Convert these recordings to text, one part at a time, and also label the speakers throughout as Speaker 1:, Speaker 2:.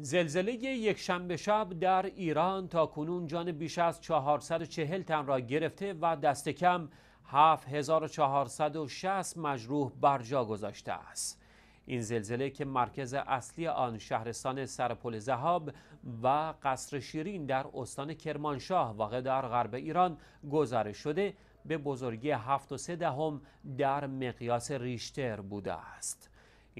Speaker 1: زلزله یک شنبه شب در ایران تا کنون جان بیش از 440 تن را گرفته و دست کم 7460 مجروح جا گذاشته است. این زلزله که مرکز اصلی آن شهرستان سرپل زهاب و قصر شیرین در استان کرمانشاه واقع در غرب ایران گزارش شده به بزرگی 7.3 دهم در مقیاس ریشتر بوده است.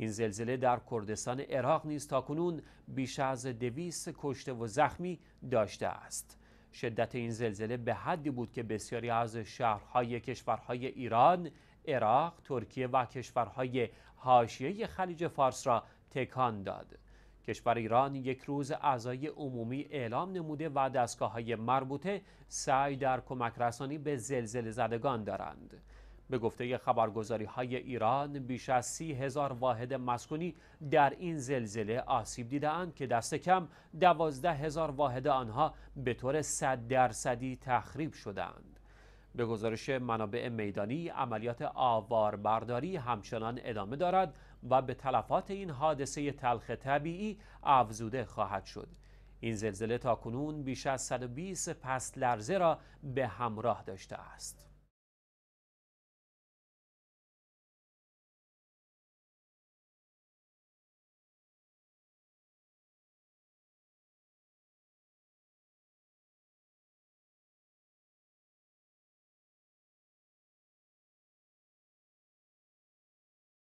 Speaker 1: این زلزله در کردستان عراق نیز تاکنون بیش از دویست کشته و زخمی داشته است شدت این زلزله به حدی بود که بسیاری از شهرهای کشورهای ایران، عراق، ترکیه و کشورهای حاشیه خلیج فارس را تکان داد. کشور ایران یک روز اعضای عمومی اعلام نموده و دستگاه های مربوطه سعی در کمک رسانی به زلزله زدگان دارند. به گفته خبرگزاری های ایران بیش از سی هزار واحد مسکونی در این زلزله آسیب دیدهاند که دست کم دوازده هزار واحد آنها به طور صد درصدی تخریب شدند. به گزارش منابع میدانی عملیات آواربرداری همچنان ادامه دارد و به تلفات این حادثه تلخ طبیعی افزوده خواهد شد این زلزله تا کنون بیش از 120 پس لرزه را به همراه داشته است